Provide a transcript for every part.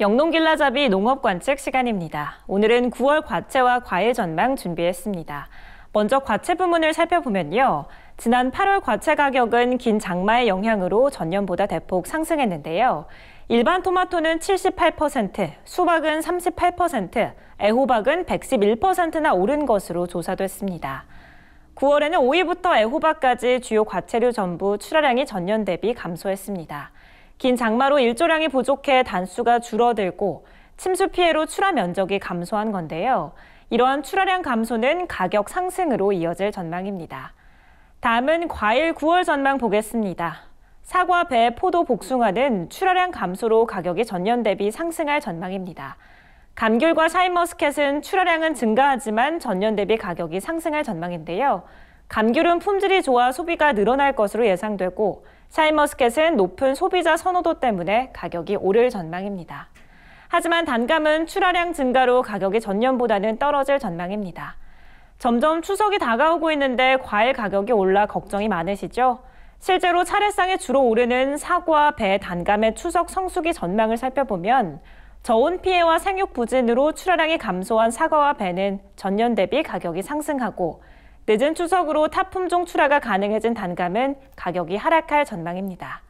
영농길라잡이 농업관측 시간입니다. 오늘은 9월 과채와 과일 전망 준비했습니다. 먼저 과채 부문을 살펴보면요. 지난 8월 과채 가격은 긴 장마의 영향으로 전년보다 대폭 상승했는데요. 일반 토마토는 78%, 수박은 38%, 애호박은 111%나 오른 것으로 조사됐습니다. 9월에는 5이부터 애호박까지 주요 과채류 전부 출하량이 전년 대비 감소했습니다. 긴 장마로 일조량이 부족해 단수가 줄어들고 침수 피해로 출하 면적이 감소한 건데요. 이러한 출하량 감소는 가격 상승으로 이어질 전망입니다. 다음은 과일 9월 전망 보겠습니다. 사과, 배, 포도, 복숭아는 출하량 감소로 가격이 전년 대비 상승할 전망입니다. 감귤과 샤인머스켓은 출하량은 증가하지만 전년 대비 가격이 상승할 전망인데요. 감귤은 품질이 좋아 소비가 늘어날 것으로 예상되고 샤인머스켓은 높은 소비자 선호도 때문에 가격이 오를 전망입니다. 하지만 단감은 출하량 증가로 가격이 전년보다는 떨어질 전망입니다. 점점 추석이 다가오고 있는데 과일 가격이 올라 걱정이 많으시죠? 실제로 차례상에 주로 오르는 사과, 배, 단감의 추석 성수기 전망을 살펴보면 저온 피해와 생육 부진으로 출하량이 감소한 사과와 배는 전년 대비 가격이 상승하고 늦은 추석으로 타품종 출하가 가능해진 단감은 가격이 하락할 전망입니다.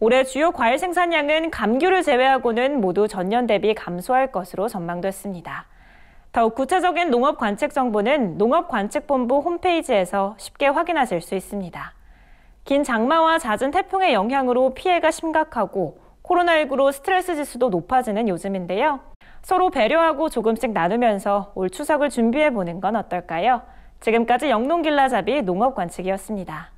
올해 주요 과일 생산량은 감귤을 제외하고는 모두 전년 대비 감소할 것으로 전망됐습니다. 더욱 구체적인 농업 관측 정보는 농업관측본부 홈페이지에서 쉽게 확인하실 수 있습니다. 긴 장마와 잦은 태풍의 영향으로 피해가 심각하고 코로나19로 스트레스 지수도 높아지는 요즘인데요. 서로 배려하고 조금씩 나누면서 올 추석을 준비해 보는 건 어떨까요? 지금까지 영농길라잡이 농업관측이었습니다.